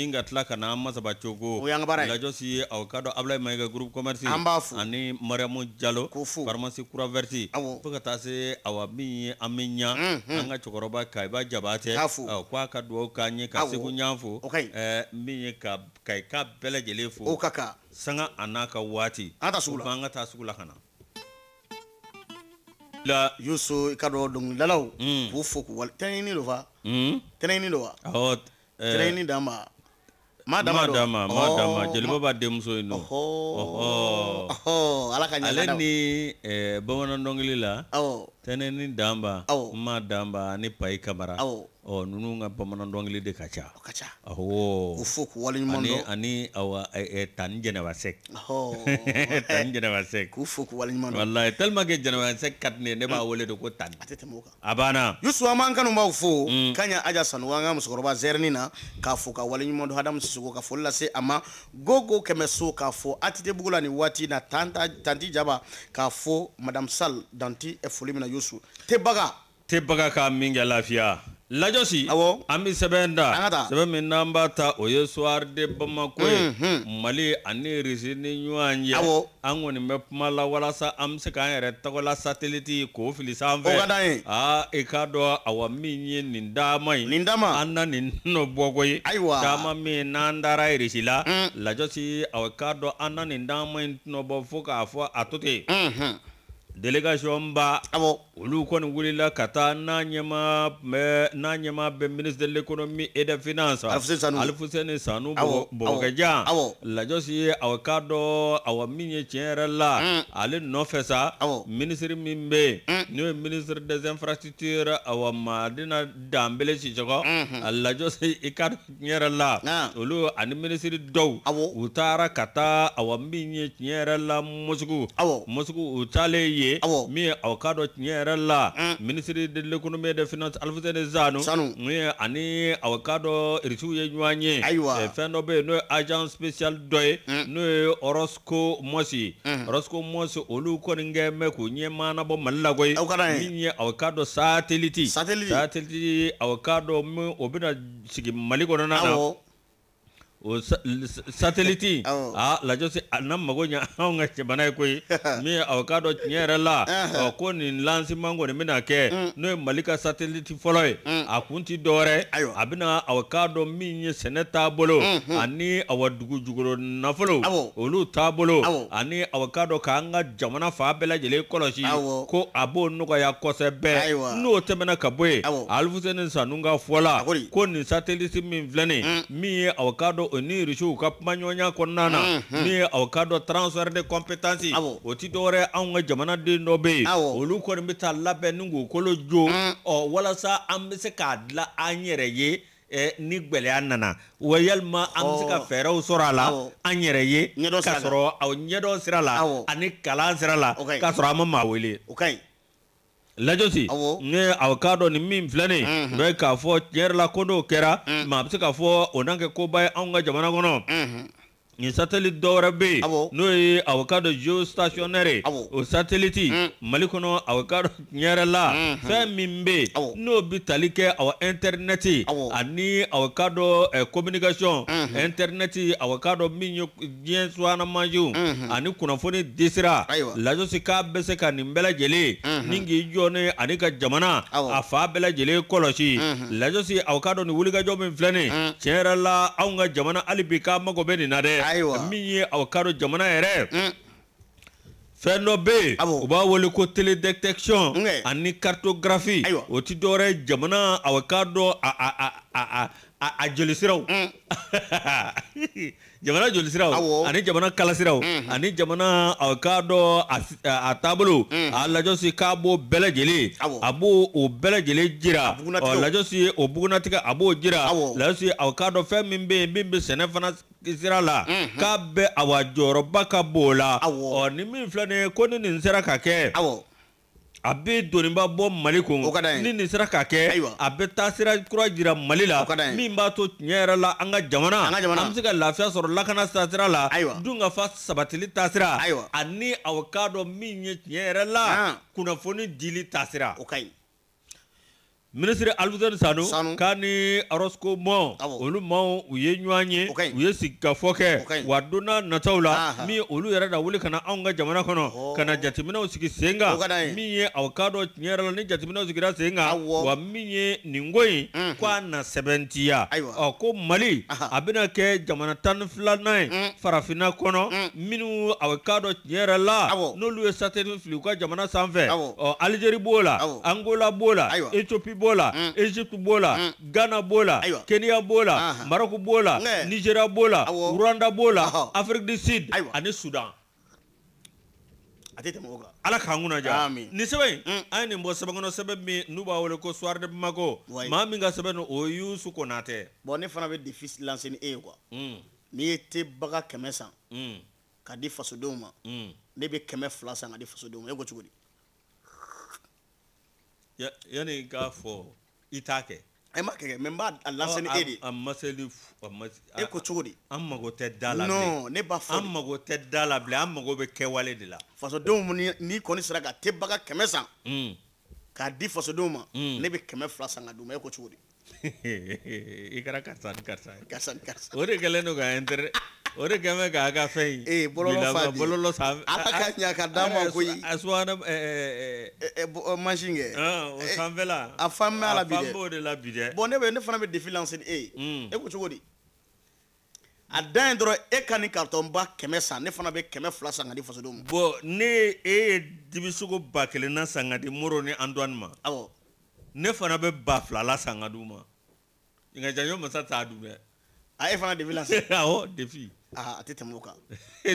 ni ka ani mariamu jalo kufu farmasi kura versi awɔ fo se awa min aminya mm, mm. anga bɛ ɲa kai ba jabate kayiba k'a fo kanye k'a ka duwawu k'an ka kai ka ɲi sanga anaka wati, anga ta an ka la yusu i ka dɔn dɔnkilidalaw mm. k'u fo k'u wali tɛnɛnni do fa mm. tɛnɛnni do wa awɔ oh, uh, tɛnɛnni dan madama ma dama dɔ ma ma dama jeliba b'a denmuso in nɔ ɔhɔ ala ka ni bamanan dɔnkili la awɔ tɛnɛnni danba awɔ ma danba ani payi kabara oh, nunu nga bamanan dɔnkili de ka ca o oh, ka ca awɔ u fo ani ani awa tani e, e, tan sɛk oh. tani jɛnɛba sɛk k'u fo k'u waleɲuman dɔn walayi tellement que jɛnɛba sɛk ka di ne ye ne b'a wele de ko tani a tɛ tɛmɛ o kan a banna yusufu an ka ɲa aja sanuwa an ka musokɔrɔba k'a fo ka waleɲuman dɔn hadamu ka foli lase a gogo keme so k'a fo atite bugu la nin waati in na tanti jaba k'a fo madame sal danti foli yusu te baga tebaga tebaga ka min kɛ lafiya lajɔsi awɔ an bɛ sɛbɛn da an sɛbɛn min n'an b'a ta o ye soir de bamako ye mm-hmm. mali ani irisi ni ɲɔgɔn ye awɔ an kɔni bɛ kuma la walasa an bɛ se k'an yɛrɛ tɔgɔla sateliti k'o fili sanfɛ o ka d'an ye aa i k'a dɔn awɔ min ye nin dama ye nin dama an na nin nɔ bɔko ye ayiwa dama min n'an taara irisi la lajɔsi awɔ i k'a dɔn an na nin dama in tɛnɛ bɔ fo k'a fɔ a to mm. ten delegation ba awɔ olu kɔni wulila ka taa n'a ɲɛma mɛ bɛ ministre de l'économie et des finance alifuseni sanu alifuseni sanu bɔbɔkɛjan awɔ lajɔsi ye awɔ k'a dɔ awa min ye tiɲɛ yɛrɛ la mm. ale nɔfɛ sa ministre min be yen mm. n'o ye ministre des infrastructures awa madina danbele sijɔkɔ mm -hmm. lajɔsi ah, i k'a dɔ tiɲɛ yɛrɛ la olu ah. ani ministre dɔw u taara ka taa awa min ye tiɲɛ yɛrɛ la mɔsugu awɔ mɔsugu u taalen yen. ye min ye avocat dɔ tiɲɛ yɛrɛ la mm. ministre de l'économie et des finances Alfuseni Zanu mun ye ani avocat dɔ irisiw ye ɲɔgɔn ye eh, fɛn dɔ bɛ yen n'o ye agent spécial dɔ ye mm. n'o ye Orosco Mosi mm. Orosco Mosi olu kɔni kɛ mɛ k'u ɲɛ manabɔ Mali la koyi min ye avocat dɔ satellite satellite avocat dɔ min o bɛna sigi Mali kɔnɔna na o sateliti a lajɔ se a na mago ɲa anw ka jamana ye koyi min aw k'a dɔn tiɲɛ yɛrɛ la uh-huh. ko nin lansiman kɔni bɛna kɛ mm. n'o ye mali ka sateliti fɔlɔ ye mm. a kun ti dɔwɛrɛ a bɛna aw mm-hmm. k'a dɔn min mm. ye sɛnɛ taabolo ani aw dugu jukɔrɔ nafolo olu taabolo ani aw k'a dɔn k'an ka jamana fan bɛɛ lajɛlen kɔlɔsi ko a b'o nɔgɔya kosɛbɛ n'o tɛmɛna ka bɔ yen alifuseni sanu ka fɔ la ko nin sateliti min filɛ nin min ye aw k'a dɔn o mm, mm. ni irisiw ka kumaɲɔgɔnya kɔnɔna na ni ye aw ka dɔ transfert de compétence o ti dɔwɛrɛ anw ka jamanaden dɔ bɛ yen olu kɔni bɛ ta labɛn ni k'u kolo jo ɔ mm. walasa an be se k'a dila an yɛrɛ ye. E, ni gwɛlɛya nana wa yalima an be se ka fɛɛrɛw sɔrɔ a la an yɛrɛ ye k'a sɔrɔ aw ɲɛdɔ sira la ani kalan sira la k'a sɔrɔ an ma maa wele lajosi ah, ne a mhm. k'a dɔn nin min filɛ nin dɔ ye k'a fɔ tiɲɛ yɛrɛ la ko n'o kɛra ma a bɛ se k'a fɔ o n'a kɛ koba ye anw ka jamana kɔnɔ nin satellite dɔ wɛrɛ bɛ yen n'o ye avocado geostationnaire ye o satellite hmm. mali kɔnɔ avocado tiɲɛ yɛrɛ la fɛn min bɛ yen n'o bɛ tali kɛ aw internet ani avocado eh, communication hmm, hmm. internet avocado min ye diɲɛ subahana mansinw ani kunnafoni disira lajosi k'a bɛ se ka nin bɛɛ lajɛlen ni k'i jɔ ne ani ka jamana a fa bɛɛ lajɛlen kɔlɔsi lajɔsi avocado nin wulikajɔ min filɛ nin ye tiɲɛ yɛrɛ la anw ka jamana hali bi k'a mago bɛ nin na dɛ. min ye avocado jamana yɛrɛ mm. fɛn dɔ bɛ yen u b'a wele ko télédétection ani cartographie o ti jamana avocado a a a a a. a joli siraw mm. jamana joli siraw ani jamana kala siraw mm-hmm. ani jamana k'a dɔ a taabolo mm. a lajɔsi k'a b'o bɛɛ lajɛlen a b'o o bɛɛ lajɛlen jira ɔ lajɔsi o bugunnatigɛ a b'o jira lajɔsi k'a dɔn fɛn min bɛ yen min bɛ sɛnɛ fana sira la mm-hmm. k'a bɛ awa jɔyɔrɔba ka bon la ɔ ni min filɛ nin ye ko ni nin sera ka kɛ. a bɛ doniba bɔ mali kun ni nin sera ka kɛ a bɛ taa sira kura jira mali la min b'a to tiɲɛ yɛrɛ la an ka jamana an be se ka lafiya sɔrɔ lakana sira la dun ka fa sabatili taasira ani a k'a dɔ min ye tiɲɛ yɛrɛ la kunnafoni dili taasira ministre alfusɛni sanu kani ni arosco olu mɔn u ye ɲɔgɔn ye u ye sigikafɔ kɛ wa donna nataw la min olu yɛrɛ da wuli kana anw ka jamana kɔnɔ kana na jateminɛw sigi sen kan min ye aw k'a dɔ tiɲɛ yɛrɛ la ni jateminɛw sigira sen kan wa min ye nin ko in k'a na sɛbɛntiya ɔ ko mali a bɛna kɛ jamana tan ni filanan ye mhm. farafinna kɔnɔ mhm. minnu aw k'a dɔ tiɲɛ yɛrɛ la n'olu ye satɛriti fili u ka jamana sanfɛ ɔ alizeri b'o la angola b'o la etiyopi b'o b'o la hmm. egypte b'o la hmm. ghana b'o la keniya b'o la marɔku b'o la nigeriya b'o la rwanda b'o la afrique du sud ani sudan ala k'an kunnaja nin sɛbɛn in an ye nin bɔ sɛbɛnkɔnɔ sɛbɛn min n'u b'a wele ko soir de bamako maa min ka sɛbɛn don o ye yusu konatɛ bɔn ne fana bɛ défi lancer ni e ye quoi hmm. n'i ye te baga kɛmɛ san k'a di fasodenw ma ne bɛ kɛmɛ fila san k'a di fasodenw ma e ko cogo di yanni i k'a fɔ i t'a kɛ e ma kɛ mɛ n b'a laseli e de a maseli a ma e ko cogo di an mago tɛ da la non ne b'a fɔ an mago tɛ da la bilen an mago bɛ kɛwale de la fasodenw ni n'i kɔni sera ka tebaga kɛmɛ san mm. k'a di fasodenw ma mm. ne bɛ kɛmɛ fila san ka d'u ma e ko cogo di i kɛra karisa ni karisa ye karisa ni karisa o de kɛlen don ka intérêt o de kɛmɛ k'a ka fɛn in. ee bɔlɔlɔ fa de bɔlɔlɔ san. ala ka ɲa ka d'a ma koyi. a subahana ɛɛ. mansin kɛ. o sanfɛla. a fan bɛ a la bi dɛ a fan b'o de la bi dɛ. bɔn ne bɛ ne fana bɛ defi lanse ni e ye. e ko cogo di. a dan ye dɔrɔn e ka nin karitɔn ba kɛmɛ san ne fana bɛ kɛmɛ fila san ka di fasodenw ma. bɔn ne e ye dibisogo ba kelen na san ka di moro ni antoine ma. awɔ. ne fana bɛ ba fila la san ka di u ma. nka janjo masa t'a dun dɛ. a e fana defi lanse. awɔ defi. ah ati tɛmɛ o kan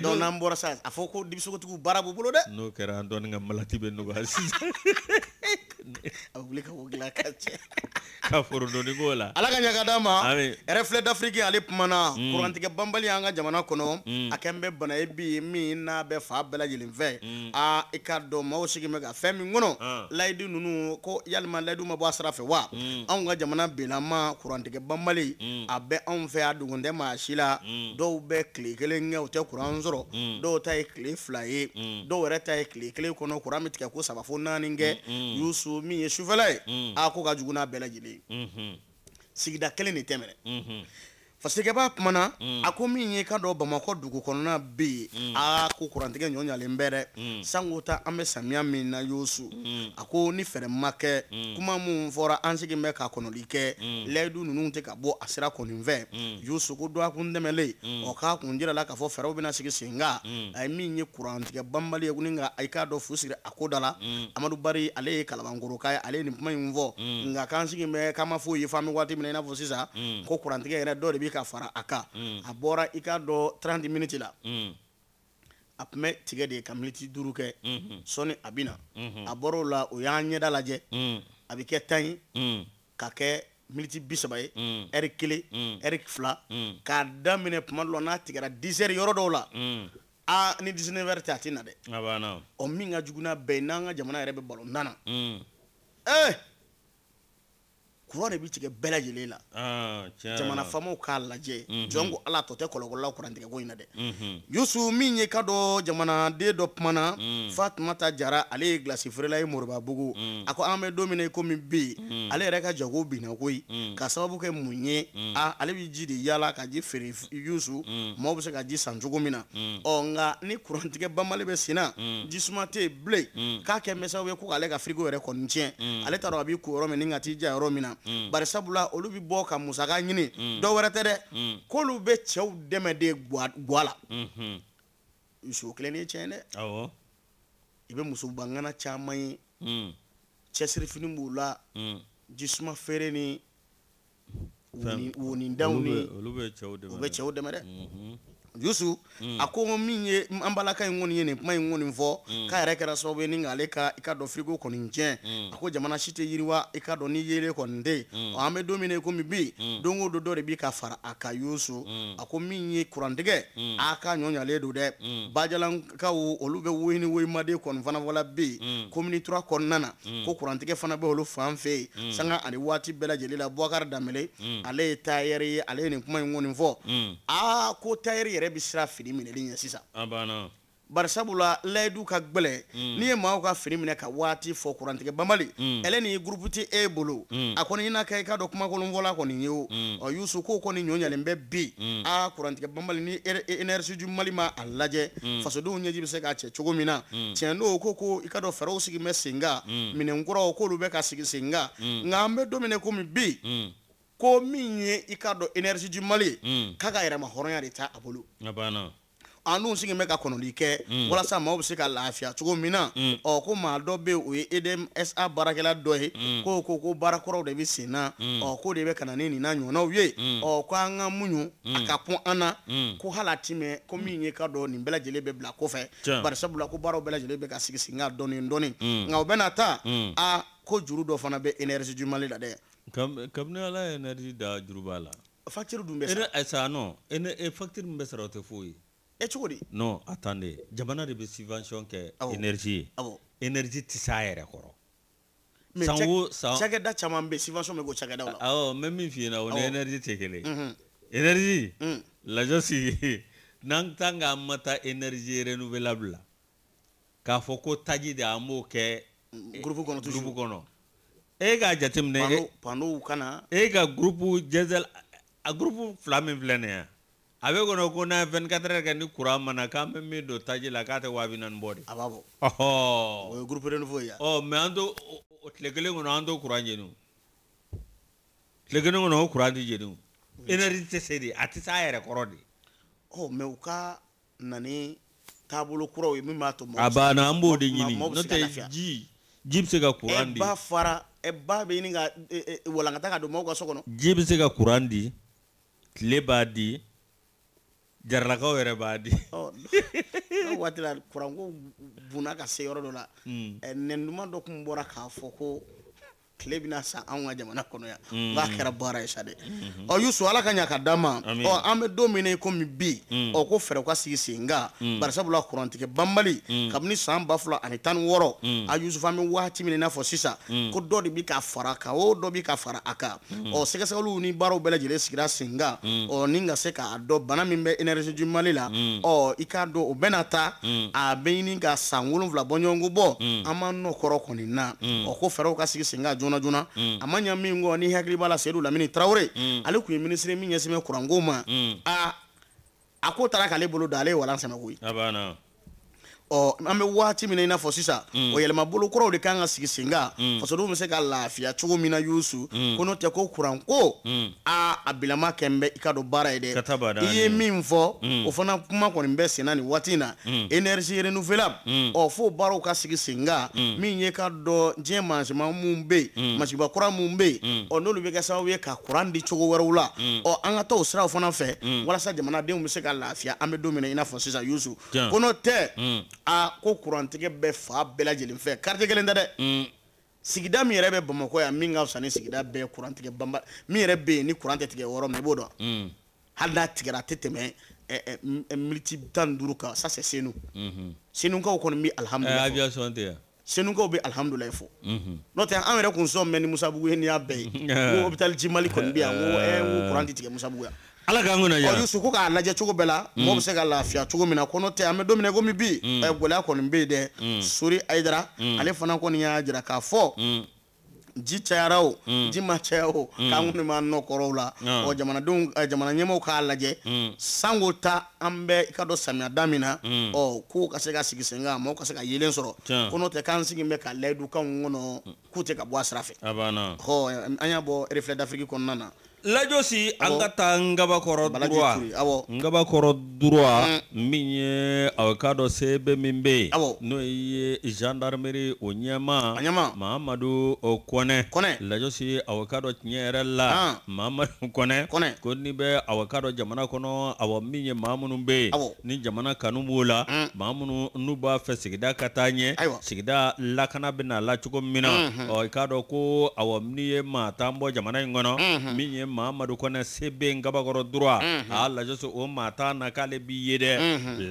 donc n'an sa a fɔ ko dimisogotigiw baara b'u n'o kera an dɔɔni ka malati bɛ nɔgɔya sisan a bɛ wuli ka o ka cɛ do ni gola. la ala ka nyaka dama. reflet d'afrique ale kumana hmm. kurantigɛ banbali bambali anga jamana kono. Hmm. a kɛ bana ebi mi n'a be fa bela lajɛlen ve. Hmm. a i ma dɔn maaw mega femi ngono. fɛn min ko yalima layidu ma bɔ a wa anw ka jamana bilama kurantigɛ Bambali, a bɛ on fe a dogo tɛ maa si la tile kelen kɛ o tɛ kuran sɔrɔ mm. dɔw ta ye kile fila ye mm. dɔw yɛrɛ ta ye tile kelen kɔnɔ kuran bɛ tigɛ ko saba fo naani kɛ mm, yusu min ye sufɛla ye a ko ka jugu n'a bɛɛ lajɛlen ye mm-hmm. sigida kelen de tɛmɛnɛ mm-hmm. fasikɛba kumana mm. a ko min ye ka dɔ bamakɔ dugu kɔnɔna be yen mm. a ko kurantigɛ ɲɔɲalen bɛ dɛ mm. sanko ta an bɛ samiya min na yosu mm. a ko ni fɛɛrɛ ma kɛ mm. kuma min fɔra an sigin bɛ ka kɔnɔli kɛ mm. layidu nunu tɛ ka bɔ a sira kɔni fɛ mm. yosu ko dɔ a kun dɛmɛlen mm. ɔ k'a kun jirala k'a fɔ fɛɛrɛw bena sigi sen ka mm. a ye min ye kurantigɛ banbali ye kuni ka i k'a dɔ fu siri a ko da la mm. amadu bari ale ye kalabankoroka ye ale ye nin kuma ɲi fɔ mm. nka k'an sigin bɛ k'an ma foyi ye fɔ an be waati min na i n'a fɔ sisan mm. ko kurantigɛ yɛrɛ dɔ de bi wuli ka fara a kan hmm. a bɔra i k'a dɔn trente minutes la hmm. a tun bɛ tigɛ de ka miniti duuru kɛ hmm. sɔni a bɛ na a bɔra o la o y'an ɲɛda lajɛ a bɛ kɛ tan ye ka kɛ miniti bi saba ye ɛri kelen ɛri fila k'a daminɛ tuma dɔ la n'a tigɛra disɛri yɔrɔ dɔw la aa ni disinɛ wɛrɛ tɛ a tɛ na dɛ ɔ min ka jugu n'a bɛɛ ye n'an ka jamana yɛrɛ bɛ balontan na ee. kuran de bi tigɛ bɛɛ lajɛlen la ah, jamana faamaw k'a lajɛ jɔn ko ala tɔ tɛ kɔlɔkɔlɔlaw kurantigɛ ko in na dɛ yusu min ye ka dɔ jamanaden dɔ kumana mm. fatumata jara ale ye gilasi feerela ye moriba bugu mm. a ko an bɛ don min komi bi mm. ale yɛrɛ ka jago binna koyi ka sababu kɛ mun ye a ale bi ji de yaala ka ji feere yusu maaw bɛ se ka ji san cogo min na ɔ nka ni kurantigɛ banbali bɛ senna jisuma tɛ yen bilen k'a kɛ mɛ sababu ye ko k'ale ka firiko yɛrɛ kɔni tiɲɛ ale t'a dɔn a b'i ko yɔrɔ min ni ka t'i ja yɔrɔ min na Mm. bari sabula olu bi bɔ ka musaka ɲini mm. dɔ wɛrɛ tɛ dɛ mm. k'olu bɛ cɛw dɛmɛ de guwa la so kelen ye tiɲɛ dɛ i bɛ musobangana caman ye cɛsiri fini b'u la jisuma feere ni wonidenw ni u bɛ cɛw dɛmɛ dɛ yusu mm. a ko min ye an balaka in kɔni ye nin kuma in kɔni fɔ mm. k'a yɛrɛ kɛra sababu ye ni k'ale ka i ka dɔn firigo kɔni tiɲɛ mm. a ko jamana si tɛ yiriwa i ka dɔn ni yeelen kɔni tɛ yen an bɛ don min na i komi bi don o don dɔ de b'i ka fara a kan yusu a ko min mm. ye kurantigɛ a ka ɲɔɲalen don dɛ bajalankaw olu bɛ woyi ni woyimaden kɔni fana fɔla bi mm. komini tura kɔnɔna na mm. ko kurantigɛ fana bɛ olu fan fɛ mm. yen sanga ani waati bɛɛ lajɛlen la bubakari mm. ale ye tayɛri ye ale ye nin kuma in kɔni fɔ aa ko tayɛri yɛrɛ bi sira fini minɛli ɲɛ sisan a banna barisabula layidu ka gbɛlɛ mm. n'i ye maaw ka fini minɛ ka waati fɔ kurantigɛ banbali ɛlɛ mm. ni gurupu ti e bolo mm. a kɔni ɲina kɛ i k'a dɔn kumakolonfɔla kɔni ye o mm. ɔ yusu k'o kɔni ɲɔ ɲalen bɛ bi mm. a kurantigɛ banbali ni enersiju mali ma a lajɛ mm. fasodenw ɲɛji bɛ se k'a cɛ cogo min na tiɲɛ do ko ko i ka dɔn fɛɛrɛw sigi bɛ sen kan minɛnkuraw k'olu bɛ ka sigi sen kan nka an bɛ don min na komi bi ko min ye i k'a dɔn énergie du Mali ye hmm. k'a ka yɛrɛma hɔrɔnya de ta a bolo a banna an dun sigin bɛ ka kɔnɔli kɛ hmm. walasa maaw bɛ se ka lafiya cogo min na hmm. ɔ ko maa dɔ bɛ yen o ye EDMSA baarakɛla dɔ ye ko ko ko baarakɔrɔw de bɛ sen ɔ k'o de bɛ ka ni nin na ɲɔgɔnnaw ye ɔ ko an ka muɲu a ka pɔn an na ko hali a ti ko min ye ka dɔn nin bɛɛ bɛ bila kɔfɛ bari ko baaraw bɛɛ bɛ ka sigi sen kan dɔɔni nka u bɛna taa a ko juru dɔ fana bɛ énergie du Mali la dɛ kabini ala ye nɛrɛji da juruba la facture dun bɛ sa eh, non e e facture min bɛ sara o tɛ foyi ye e cogo di non attendez jamana de bɛ subvention kɛ énergie ye awɔ énergie tɛ s'a yɛrɛ kɔrɔ san caman bɛ subvention bɛ k'o cakɛdaw la ah, awɔ n min f'i ɲɛna o ni énergie tɛ kelen ye énergie n'an kan k'an ma mata énergie renouvelable la k'a fɔ ko taji de an b'o kɛ groupe kɔnɔ eh, groupe kɔnɔ e k'a jateminɛ pano kana e ka groupe a groupu fila min filɛ nin ye a bɛ kɔnɔ ko n'a ye 24 heures kɛ ni courant mana k'an bɛ min don taji la k'a tɛ 240 bɔ de a b'a bɔ ɔhɔ o ye groupe reni ye ɔ mais an t'o tile kelen kɔnɔ an t'o courant jeni o tile kelen kɔnɔ o courant tɛ jeni o énergie tɛ se de a yɛrɛ kɔrɔ de ɔ u ka na ni taabolo kuraw ye min b'a to a banna an b'o de ɲini n'o tɛ ji ji bɛ se ka kuran di. ɛ ba fara ɛ ba bɛ ɲini ka walankata ka don maaw ka so kɔnɔ. ji bɛ se ka kuran di tile b'a di jaralakaw yɛrɛ b'a di. ɔ oh, n'o waati la hmm. eh, kuranko bunna ka se yɔrɔ dɔ la. nɛn duman dɔ tun bɔra k'a fɔ ko tile bɛna sa anw ka jamana kɔnɔ yan n'a mm. kɛra baara ye sa dɛ mm-hmm. ɔ yusu ala ka ɲa ka d'an ma ɔ an bɛ don min na i komi bi mm. ɔ ko fɛɛrɛ ka sigi sen kan mm. barisabula kurantigɛ banbali kabini san ba fila ani tan ni wɔɔrɔ a yusufu an bɛ waati min na i n'a fɔ sisan ko dɔ de bɛ ka fara a kan o dɔ bɛ ka fara a kan ɔ sɛgɛsɛgɛliw ni baaraw bɛɛ lajɛlen sigira sen kan ɔ ni ka se k'a dɔn bana min bɛ energie du mali la ɔ i k'a dɔn o bɛna taa a bɛ ɲini ka san wolonwula bɔɲɔgɔnko bɔ an ma nɔ kɔrɔ kɔni na ɔ ko fɛɛrɛw ka sigi sen kan joona joona joona mm. a ma ɲa min kɔ ni hakili b'a la seyidu lamini mm. ale tun ye minisiri min ɲɛsin bɛ kuranko ma mm. a ah, ko taara k'ale bolo da ale ye walan sɛmɛ koyi ɔ an bɛ waati min na i n'a fɔ sisan o mm. yɛlɛma bolokɔrɔw de kan ka sigi sen kan mm. fasodenw bɛ se ka lafiya cogo min na yusu mm. ko n'o tɛ ko kuran ko aa a bilama kɛ n bɛ i ka dɔn baara ye dɛ i ye min fɔ o fana kuma kɔni bɛ senna nin waati na energie renouvelable ɔ fo baaraw ka sigi sen kan min ye ka dɔn diɲɛ masima minnu bɛ yen masiba kura minnu bɛ yen ɔ n'olu bɛ kɛ sababu ye ka kuran di cogo wɛrɛw la ɔ an ka taa o siraw fana fɛ walasa jamanadenw bɛ se ka lafiya an bɛ don min na i n'a fɔ sisan yusu ko n'o tɛ. a ko kurantigɛ bɛ fa bɛɛ lajɛlen fɛ karite kelen tɛ dɛ mm. sigida min yɛrɛ bɛ bamakɔ yan min ka fisa ni sigida bɛɛ kurantigɛ banba min yɛrɛ bɛ yen ni kuran tɛ tigɛ yɔrɔ min i b'o dɔn mm. hali n'a tigɛra a tɛ tɛmɛ militi tan ni duuru kan sa c'est senu mm-hmm. senukaw kɔni bɛ alihamudulilayi fɔ senukaw bɛ alihamudulilayi fɔ mm-hmm. n'o tɛ an yɛrɛ kun sɔn mɛ ni musabugu ye ni y'a bɛɛ ye ko hôpital ji mali kɔni bɛ yan ko ɛɛ ko kuran tɛ tigɛ musabugu yan. ala k'an kunna ya ɔ yusufu k'a lajɛ cogo bela mo mm. mɔgɔ bɛ se ka lafiya cogo min na ko n'o tɛ an bɛ don min na i komi bi mm. ɛ gɛlɛya kɔni bɛ yen dɛ mm. sori ale fana kono y'a jira k'a fɔ. ji cayara o ji ma caya o k'an kun ma no korola la ah. ɔ jamanadenw jamana ɲɛmɔgɔw k'a lajɛ sanko ta an bɛ i ka dɔn samiya da min na k'u ka se ka sigi sen kan ka se ka yeelen sɔrɔ kono te k'an sigi bɛ ka layidu kanw kɔnɔ k'u te ka bɔ a abana ho anya bo y'a reflet d'afrique kono nana lajosi an ka taa ngabakɔrɔ durwa ngabakɔrɔ durwa mm. min ye aw k'a dɔ sebe min ah. be yen n'o ye gendarmeri o ɲɛma mahamadu kɔnɛ lajosi aw k'a dɔ tiɲɛ yɛrɛ la mahamadu kɔnɛ ko n'i bɛ aw k'a dɔ jamana kɔnɔ awɔ min ye maa minnu bɛ yen ni jamana kanu b'o la maa mm. minnu n'u b'a fɛ sigida ka taa ɲɛ sigida lakana bɛ na min na i k'a dɔ ko awɔ min ye maa tan bɔ jamana in kɔnɔ mm-hmm. min ye mamadu kɔnɛ se be n gabakɔrɔ dura mhm. a ah, lajɔsi o mata na k'ale b'i ye dɛ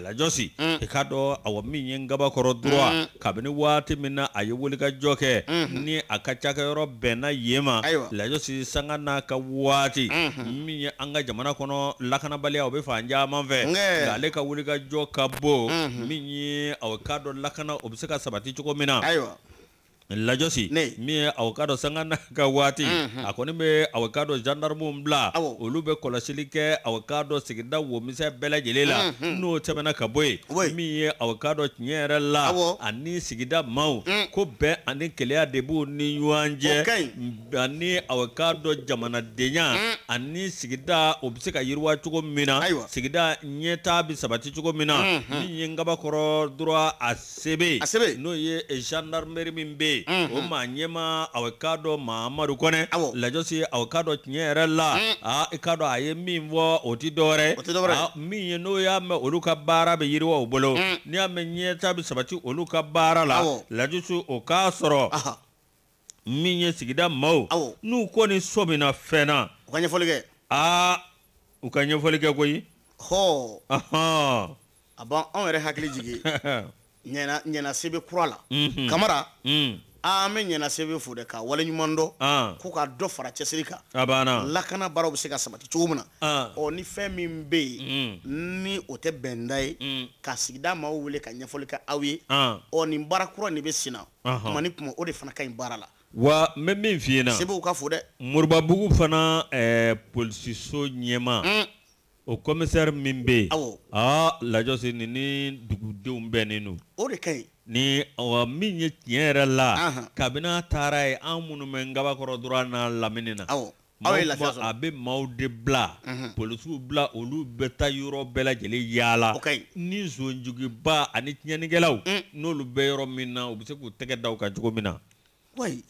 lajɔsi i ka dɔ awɔ min ye n gabakɔrɔ dura kabini waati min na a ye jɔ kɛ ni a ka cakɛyɔrɔ bɛnna yen ma lajɔsi sanga n'a ka waati min ye an ka jamana kɔnɔ lakanabaliya o be fan caman fɛ nka ale ka jɔ ka bon mhm. min ye awɔ k'a dɔ lakana o bɛ se ka sabati cogo min na lajosi min ye awokado sanga n'a ka waati mhm. a kɔni bɛ e awokado gendarmew bila olu be kɔlɔsili kɛ awokado sigida womisɛn bɛɛ lajɛlen la n'o tɛmɛna ka bɔ yen min ye awokado tiɲɛ yɛrɛ la ani sigida maw mm. ko bɛn ani keleya de b'u ni ɲɔgɔn cɛ ani awokado jamanadenya mm. ani sigida o be se ka yiriwa cogo min na sigida ɲɛtaa bɛ sabati cogo min na min ye n kabakɔrɔ dɔrɔn a sebe n'o ye gendarmerie min be yen. ye o maa ɲɛma awɔ k'a dɔn mahamadu kɔnɛ lajɔsi awɔ k'a dɔn tiɲɛ yɛrɛ la aa i k'a dɔn a ye min fɔ o ti dɔwɛrɛ aa min ye n'o y'a mɛn olu ka baara bɛ yiriwa o bolo mm-hmm. n'i y'a mɛn ɲɛta bɛ sabati olu ka baara la lajɔsi o k'a sɔrɔ min ye sigida maaw n'u kɔni sɔmina fɛn na u ka ɲɛfɔli kɛ aa u ka ɲɛfɔli kɛ koyi hɔn ɔhɔn a b'anw yɛrɛ hakili jigin ɲɛna ɲɛna sebe kura la mm-hmm. kamara mm. an bɛ ɲɛna sebe fo dɛ ka waleɲuman dɔ ah. ko ka dɔ fara chesirika abana lakana baaraw bɛ se ka sabati cogo min na ah. ni fɛn min bɛ ni o tɛ bɛnda ye mm. ka sigida maaw wele ka ɲɛfɔli kɛ aw ye ah. ɔ nin baara kura ni bɛ senna kuma kuma eh, mm. o de fana ka ɲi baara la wa n min f'i ɲɛna sebew ka fo dɛ moribabugu fana ɛɛ polisiso ɲɛma o commissaire min bɛ yen aa lajɔ sen ni dugudenw bɛnnen don o de ka ɲi ni wa min ye tiɲɛ yɛrɛ la kabini a taara ye an minnu bɛ nkabakɔrɔ dɔrɔn n'a lamini na aw a bɛ maaw de bila polisiw bila olu bɛ taa yɔrɔ bɛɛ lajɛlen yaala ni zonjuguba ani tiɲɛnikɛlaw n'olu bɛ yɔrɔ min na u bɛ se k'u tɛgɛ da u kan cogo min na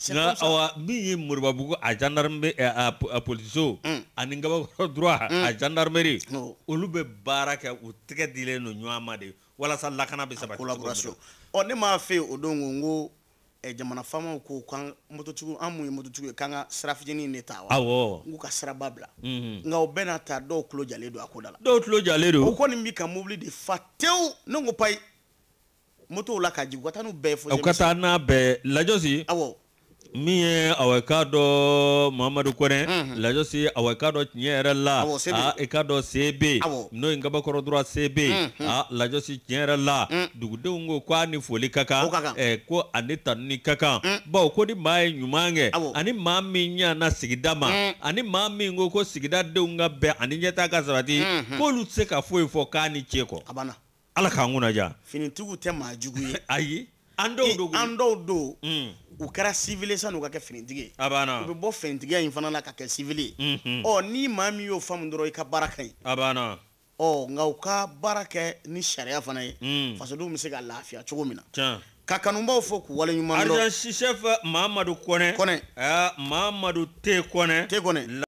nka awa min ye moribabugu a gendarme eh, a polisiw ani nkabakɔrɔ droit a gendarmerie olu bɛ baara kɛ u tɛgɛ dilen don ɲɔgɔn ma de walasa lakana bɛ sabati collaboration ɔ ne m'a fɛ o don n ko eh, jamana faamaw ko kan mototigiw an mun ye mototigiw ye k'an ka sira fitinin de ta wa awɔ n k'u ka siraba bila nka o bɛɛ n'a ta dɔw tulo jalen don a ko da la dɔw tulo jalen don o kɔni b'i ka mobili de fa tewu ne ko payi motow la ka jigin u ka taa n'u bɛɛ ye fo u ka taa n'a bɛɛ lajɔsi awɔ min ye awɛka dɔ mamadu kɔnɛ lajɔsi mhm. awɛka dɔ tiɲɛ yɛrɛ la a i ka dɔ se be n'o ye kabakɔrɔ dɔrɔn se be a lajɔsi tiɲɛ yɛrɛ la dugudenw ko k'a ni foli ka kan ko ani tanuni ka kan bawo ko ni maa ye ɲuman kɛ ani maa min ɲana sigida ma ani maa min ko ko sigida denw ka bɛn ani ɲɛta ka sabati k'olu tɛ se ka foyi fɔ k'a ni ce kɔ ala k'an kunnaja finitigiw tɛ maa jugu ye ayi an dɔw don an dɔw don o kɛra civil ye san'o ka kɛ finitigi ye a banna u bɛ bɔ finitigiya in fana na ka kɛ civil ye ɔ ni maa min y'o faamu dɔrɔn i ka baara ka ɲi a banna ɔ nka u ka baara kɛ ni sariya fana ye mm. fasodenw bɛ se ka lafiya cogo min na tiɲɛ ka kanubaw fo k'u waleɲuman dɔn arizan sisɛf mamadu kɔnɛ kɔnɛ ɛɛ mamadu te kɔnɛ te kɔnɛ